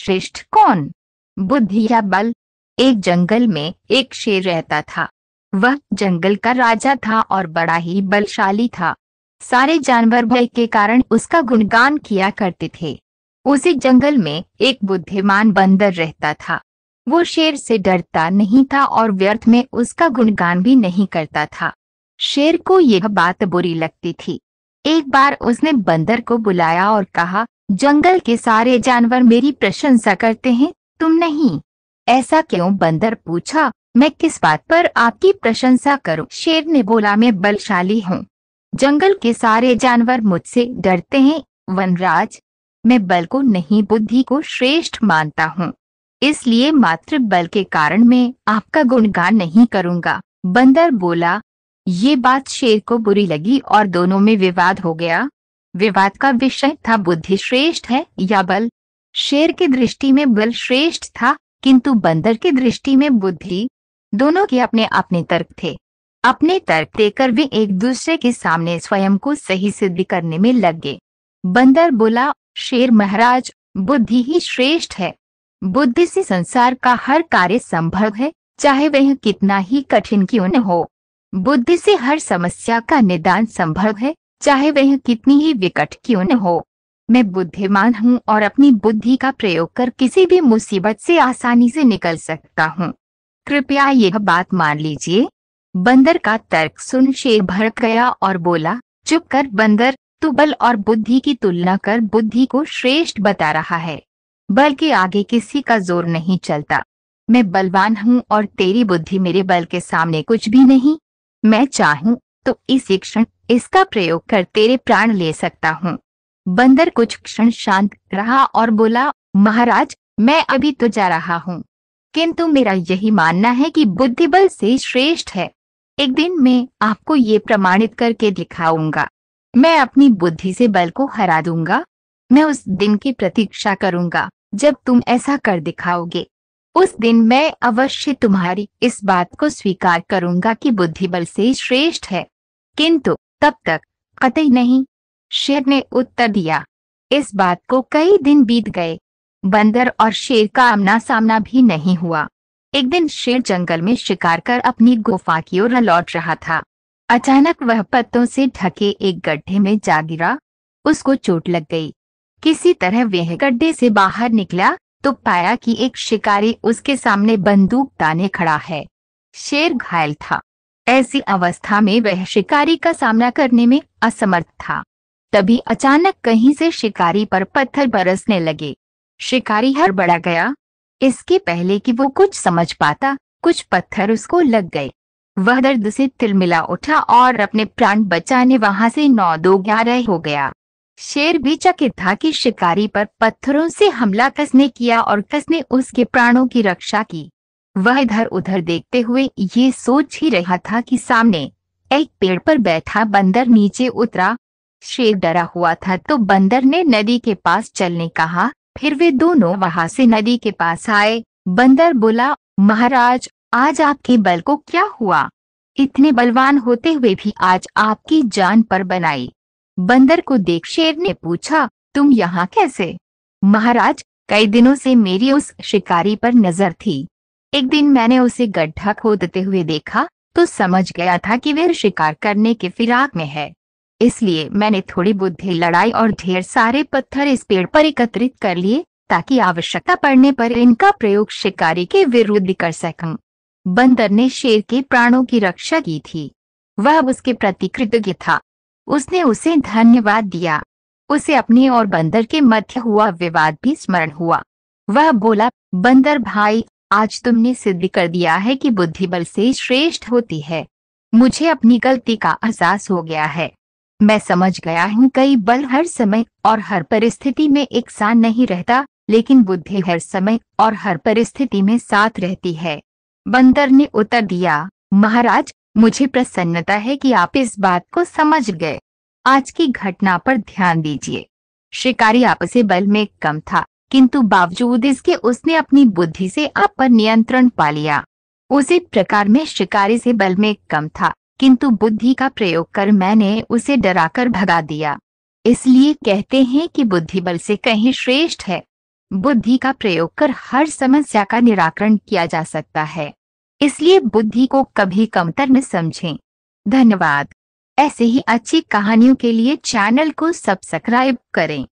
श्रेष्ठ कौन बुद्धि या बल एक जंगल में एक शेर रहता था वह जंगल का राजा था और बड़ा ही बलशाली था सारे जानवर भय के कारण उसका गुणगान किया करते थे उसी जंगल में एक बुद्धिमान बंदर रहता था वो शेर से डरता नहीं था और व्यर्थ में उसका गुणगान भी नहीं करता था शेर को यह बात बुरी लगती थी एक बार उसने बंदर को बुलाया और कहा जंगल के सारे जानवर मेरी प्रशंसा करते हैं तुम नहीं ऐसा क्यों बंदर पूछा मैं किस बात पर आपकी प्रशंसा करूं? शेर ने बोला मैं बलशाली हूँ जंगल के सारे जानवर मुझसे डरते हैं वनराज मैं बल को नहीं बुद्धि को श्रेष्ठ मानता हूँ इसलिए मात्र बल के कारण मैं आपका गुणगान नहीं करूंगा बंदर बोला ये बात शेर को बुरी लगी और दोनों में विवाद हो गया विवाद का विषय था बुद्धि श्रेष्ठ है या बल शेर की दृष्टि में बल श्रेष्ठ था किंतु बंदर की दृष्टि में बुद्धि दोनों के अपने अपने तर्क थे अपने तर्क देकर वे एक दूसरे के सामने स्वयं को सही सिद्ध करने में लग गए बंदर बोला शेर महाराज बुद्धि ही श्रेष्ठ है बुद्धि से संसार का हर कार्य संभव है चाहे वह कितना ही कठिन क्यों न हो बुद्धि से हर समस्या का निदान संभव है चाहे वह कितनी ही विकट क्यों न हो मैं बुद्धिमान हूँ और अपनी बुद्धि का प्रयोग कर किसी भी मुसीबत से आसानी से निकल सकता हूँ कृपया यह बात मान लीजिए बंदर का तर्क सुन शेर भड़क गया और बोला चुप कर बंदर तू बल और बुद्धि की तुलना कर बुद्धि को श्रेष्ठ बता रहा है बल के आगे किसी का जोर नहीं चलता मैं बलवान हूँ और तेरी बुद्धि मेरे बल के सामने कुछ भी नहीं मैं चाहूँ तो इस क्षण इसका प्रयोग कर तेरे प्राण ले सकता हूँ बंदर कुछ क्षण शांत रहा और बोला महाराज मैं अभी तो जा रहा हूँ किंतु मेरा यही मानना है कि बुद्धि बल से श्रेष्ठ है एक दिन मैं आपको ये प्रमाणित करके दिखाऊंगा मैं अपनी बुद्धि से बल को हरा दूंगा मैं उस दिन की प्रतीक्षा करूंगा जब तुम ऐसा कर दिखाओगे उस दिन मैं अवश्य तुम्हारी इस बात को स्वीकार करूंगा कि बुद्धि बल से श्रेष्ठ है किंतु तब तक कतई नहीं शेर ने उत्तर दिया इस बात को कई दिन बीत गए बंदर और शेर का आमना सामना भी नहीं हुआ एक दिन शेर जंगल में शिकार कर अपनी गुफा की ओर लौट रहा था अचानक वह पत्तों से ढके एक गड्ढे में जा गिरा उसको चोट लग गई किसी तरह वह गड्ढे से बाहर निकला तो पाया कि एक शिकारी उसके सामने बंदूक ताने खड़ा है शेर घायल था ऐसी अवस्था में वह शिकारी का सामना करने में असमर्थ था तभी अचानक कहीं से शिकारी पर पत्थर बरसने लगे शिकारी हड़बड़ा गया इसके पहले कि वो कुछ समझ पाता कुछ पत्थर उसको लग गए वह दर्द से तिलमिला उठा और अपने प्राण बचाने वहां से नौ दो ग्यारह हो गया शेर भी चकित था कि शिकारी पर पत्थरों से हमला कसने किया और कसने उसके प्राणों की रक्षा की वह इधर उधर देखते हुए ये सोच ही रहा था कि सामने एक पेड़ पर बैठा बंदर नीचे उतरा शेर डरा हुआ था तो बंदर ने नदी के पास चलने कहा फिर वे दोनों वहां से नदी के पास आए बंदर बोला महाराज आज आपके बल को क्या हुआ इतने बलवान होते हुए भी आज आपकी जान पर बनाई बंदर को देख शेर ने पूछा तुम यहाँ कैसे महाराज कई दिनों से मेरी उस शिकारी पर नजर थी एक दिन मैंने उसे गड्ढा खोदते हुए देखा तो समझ गया था कि वह शिकार करने के फिराक में है इसलिए मैंने थोड़ी बुद्धि लड़ाई और ढेर सारे पत्थर इस पेड़ पर एकत्रित कर लिए ताकि आवश्यकता पड़ने पर इनका प्रयोग शिकारी के विरुद्ध कर सकूं। बंदर ने शेर के प्राणों की रक्षा की थी वह उसके प्रति कृतज्ञ था उसने उसे धन्यवाद दिया उसे अपने और बंदर के मध्य हुआ विवाद भी स्मरण हुआ वह बोला बंदर भाई आज तुमने सिद्ध कर दिया है कि बुद्धि बल से श्रेष्ठ होती है मुझे अपनी गलती का एहसास हो गया है मैं समझ गया हूँ कई बल हर समय और हर परिस्थिति में एक साथ नहीं रहता लेकिन बुद्धि हर समय और हर परिस्थिति में साथ रहती है बंदर ने उत्तर दिया महाराज मुझे प्रसन्नता है कि आप इस बात को समझ गए आज की घटना पर ध्यान दीजिए शिकारी आपसे बल में कम था किंतु बावजूद इसके उसने अपनी बुद्धि से आप पर नियंत्रण पा लिया उसी प्रकार में शिकारी से बल में कम था किंतु बुद्धि का प्रयोग कर मैंने उसे डराकर भगा दिया इसलिए कहते हैं कि बुद्धि बल से कहीं श्रेष्ठ है बुद्धि का प्रयोग कर हर समस्या का निराकरण किया जा सकता है इसलिए बुद्धि को कभी कमतर न समझें धन्यवाद ऐसे ही अच्छी कहानियों के लिए चैनल को सब्सक्राइब करें